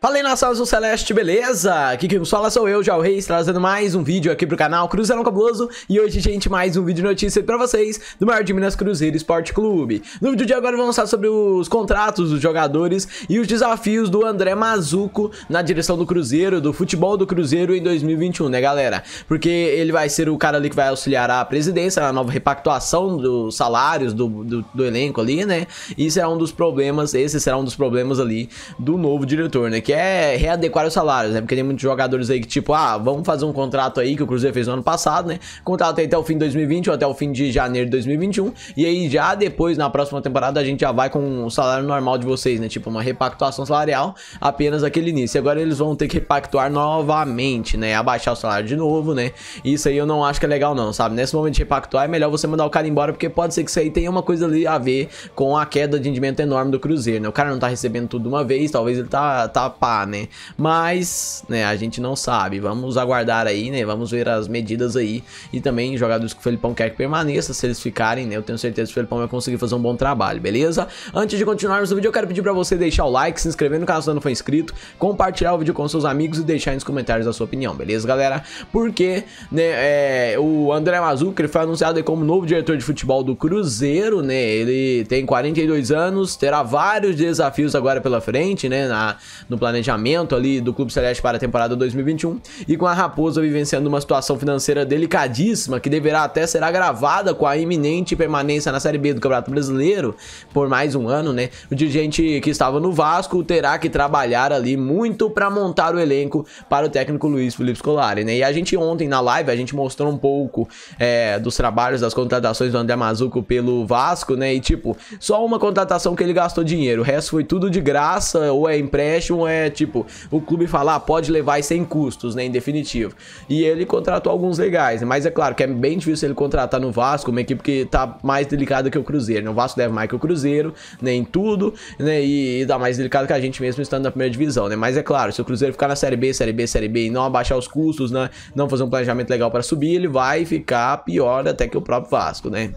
Fala aí, nação celeste, beleza? Aqui quem nos fala sou eu, Jal Reis, trazendo mais um vídeo aqui pro canal Cruzeiro Cabuloso E hoje, gente, mais um vídeo notícia pra vocês do maior de Minas Cruzeiro Esporte Clube No vídeo de agora vamos falar sobre os contratos dos jogadores e os desafios do André Mazuco na direção do Cruzeiro, do futebol do Cruzeiro em 2021, né galera? Porque ele vai ser o cara ali que vai auxiliar a presidência na nova repactuação dos salários do, do, do elenco ali, né? E será um dos problemas, esse será um dos problemas ali do novo diretor, né? que é readequar os salários, né? Porque tem muitos jogadores aí que, tipo, ah, vamos fazer um contrato aí que o Cruzeiro fez no ano passado, né? Contrato aí até o fim de 2020 ou até o fim de janeiro de 2021. E aí já depois, na próxima temporada, a gente já vai com o salário normal de vocês, né? Tipo, uma repactuação salarial, apenas aquele início. Agora eles vão ter que repactuar novamente, né? Abaixar o salário de novo, né? Isso aí eu não acho que é legal, não, sabe? Nesse momento de repactuar, é melhor você mandar o cara embora, porque pode ser que isso aí tenha uma coisa ali a ver com a queda de rendimento enorme do Cruzeiro, né? O cara não tá recebendo tudo de uma vez, talvez ele tá, tá pá, né? Mas, né, a gente não sabe. Vamos aguardar aí, né? Vamos ver as medidas aí. E também jogadores que o Felipão quer que permaneça. Se eles ficarem, né? Eu tenho certeza que o Felipão vai conseguir fazer um bom trabalho, beleza? Antes de continuarmos o vídeo, eu quero pedir pra você deixar o like, se inscrever no canal se não for inscrito, compartilhar o vídeo com seus amigos e deixar aí nos comentários a sua opinião, beleza, galera? Porque, né, é, o André ele foi anunciado como novo diretor de futebol do Cruzeiro, né? Ele tem 42 anos, terá vários desafios agora pela frente, né? Na, no planejamento planejamento ali do Clube Celeste para a temporada 2021 e com a Raposa vivenciando uma situação financeira delicadíssima que deverá até ser agravada com a iminente permanência na Série B do Campeonato Brasileiro por mais um ano, né? O dirigente que estava no Vasco terá que trabalhar ali muito para montar o elenco para o técnico Luiz Felipe Scolari, né? E a gente ontem na live a gente mostrou um pouco é, dos trabalhos das contratações do André Mazuco pelo Vasco, né? E tipo, só uma contratação que ele gastou dinheiro, o resto foi tudo de graça, ou é empréstimo, ou é tipo, o clube falar, ah, pode levar sem custos, né, em definitivo. E ele contratou alguns legais, né? mas é claro que é bem difícil ele contratar no Vasco, uma equipe que tá mais delicada que o Cruzeiro, né? O Vasco deve mais que o Cruzeiro, né, tudo, né, e, e dá tá mais delicado que a gente mesmo estando na primeira divisão, né? Mas é claro, se o Cruzeiro ficar na Série B, Série B, Série B e não abaixar os custos, né, não fazer um planejamento legal para subir, ele vai ficar pior até que o próprio Vasco, né?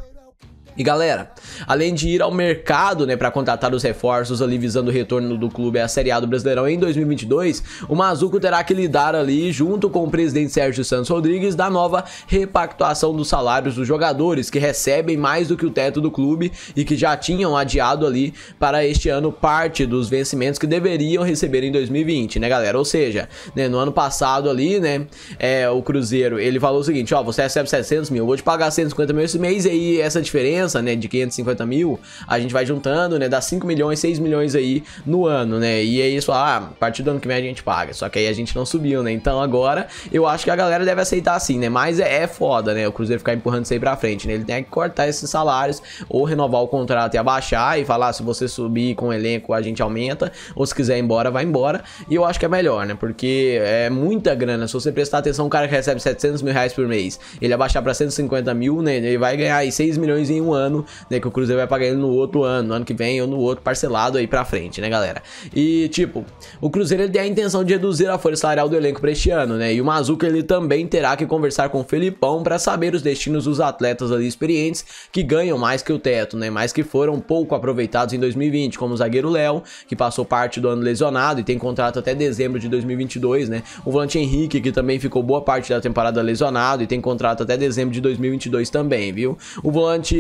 E galera, além de ir ao mercado, né, para contratar os reforços ali visando o retorno do clube à Série A do Brasileirão em 2022, o Mazuco terá que lidar ali junto com o presidente Sérgio Santos Rodrigues da nova repactuação dos salários dos jogadores que recebem mais do que o teto do clube e que já tinham adiado ali para este ano parte dos vencimentos que deveriam receber em 2020, né, galera? Ou seja, né, no ano passado ali, né, é, o Cruzeiro, ele falou o seguinte, ó, você recebe 700 mil, eu vou te pagar 150 mil esse mês e aí essa diferença né, de 550 mil, a gente vai juntando, né, dá 5 milhões, 6 milhões aí no ano, né, e é isso, ah, a partir do ano que vem a gente paga, só que aí a gente não subiu, né, então agora eu acho que a galera deve aceitar assim, né, mas é, é foda, né, o Cruzeiro ficar empurrando isso aí pra frente, né, ele tem que cortar esses salários ou renovar o contrato e abaixar e falar, ah, se você subir com o elenco a gente aumenta, ou se quiser ir embora, vai embora, e eu acho que é melhor, né, porque é muita grana, se você prestar atenção, um cara que recebe 700 mil reais por mês, ele abaixar pra 150 mil, né, ele vai ganhar aí 6 milhões em um ano, né? Que o Cruzeiro vai pagar ele no outro ano, no ano que vem ou no outro parcelado aí pra frente, né, galera? E, tipo, o Cruzeiro ele tem a intenção de reduzir a folha salarial do elenco pra este ano, né? E o Mazuca ele também terá que conversar com o Felipão para saber os destinos dos atletas ali experientes que ganham mais que o teto, né? Mas que foram pouco aproveitados em 2020, como o zagueiro Léo, que passou parte do ano lesionado e tem contrato até dezembro de 2022, né? O volante Henrique, que também ficou boa parte da temporada lesionado e tem contrato até dezembro de 2022 também, viu? O volante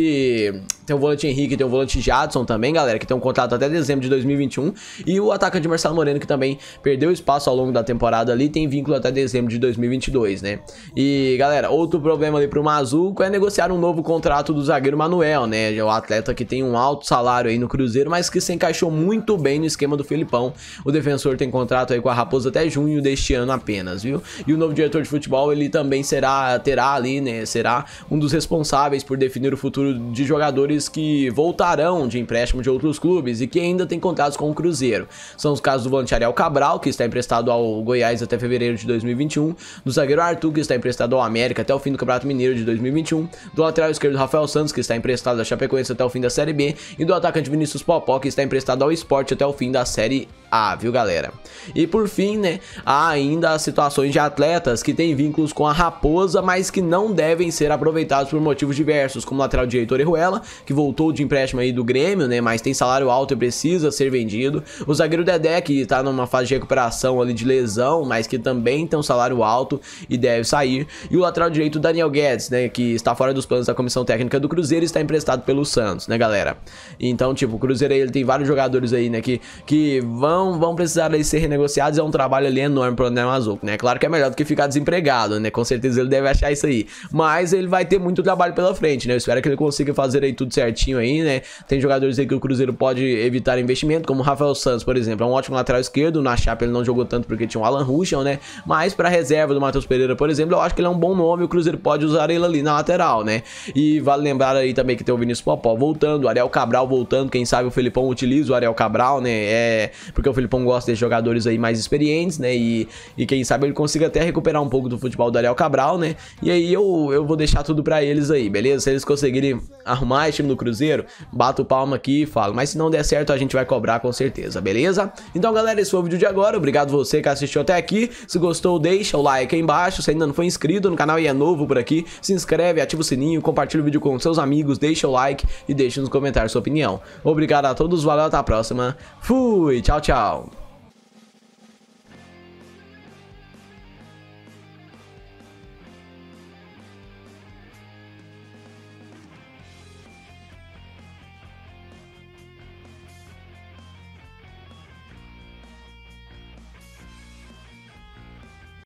tem o volante Henrique, tem o volante Jadson também, galera, que tem um contrato até dezembro de 2021. E o atacante Marcelo Moreno, que também perdeu espaço ao longo da temporada ali, tem vínculo até dezembro de 2022, né? E, galera, outro problema ali pro Mazuco é negociar um novo contrato do zagueiro Manuel, né? É o atleta que tem um alto salário aí no Cruzeiro, mas que se encaixou muito bem no esquema do Felipão. O defensor tem contrato aí com a Raposa até junho deste ano apenas, viu? E o novo diretor de futebol, ele também será, terá ali, né? Será um dos responsáveis por definir o futuro de jogadores que voltarão de empréstimo de outros clubes e que ainda têm contratos com o Cruzeiro. São os casos do volante Ariel Cabral, que está emprestado ao Goiás até fevereiro de 2021, do zagueiro Arthur, que está emprestado ao América até o fim do Campeonato Mineiro de 2021, do lateral esquerdo Rafael Santos, que está emprestado à Chapecoense até o fim da Série B, e do atacante Vinícius Popó, que está emprestado ao Esporte até o fim da Série a, ah, viu galera? E por fim, né, há ainda as situações de atletas que têm vínculos com a raposa, mas que não devem ser aproveitados por motivos diversos, como o lateral direito Orejuela, que voltou de empréstimo aí do Grêmio, né, mas tem salário alto e precisa ser vendido. O zagueiro Dedé, que tá numa fase de recuperação ali de lesão, mas que também tem um salário alto e deve sair. E o lateral direito Daniel Guedes, né, que está fora dos planos da comissão técnica do Cruzeiro e está emprestado pelo Santos, né, galera? Então, tipo, o Cruzeiro aí, ele tem vários jogadores aí, né, que, que vão então vão precisar aí ser renegociados. É um trabalho ali enorme pro André Mazuco, né? Claro que é melhor do que ficar desempregado, né? Com certeza ele deve achar isso aí. Mas ele vai ter muito trabalho pela frente, né? Eu espero que ele consiga fazer aí tudo certinho aí, né? Tem jogadores aí que o Cruzeiro pode evitar investimento, como o Rafael Santos, por exemplo. É um ótimo lateral esquerdo. Na chapa ele não jogou tanto porque tinha o um Alan Ruschel, né? Mas pra reserva do Matheus Pereira, por exemplo, eu acho que ele é um bom nome. O Cruzeiro pode usar ele ali na lateral, né? E vale lembrar aí também que tem o Vinícius Popó voltando, o Ariel Cabral voltando. Quem sabe o Felipão utiliza o Ariel Cabral, né? É. Porque o Filipão gosta de jogadores aí mais experientes, né? E, e quem sabe ele consiga até recuperar um pouco do futebol do Ariel Cabral, né? E aí eu, eu vou deixar tudo para eles aí, beleza? Se eles conseguirem arrumar esse time do Cruzeiro, bato palma aqui e falo. Mas se não der certo, a gente vai cobrar com certeza, beleza? Então, galera, esse foi o vídeo de agora. Obrigado você que assistiu até aqui. Se gostou, deixa o like aí embaixo. Se ainda não foi inscrito no canal e é novo por aqui, se inscreve, ativa o sininho, compartilha o vídeo com seus amigos, deixa o like e deixa nos comentários sua opinião. Obrigado a todos, valeu, até a próxima. Fui, tchau, tchau. Tchau.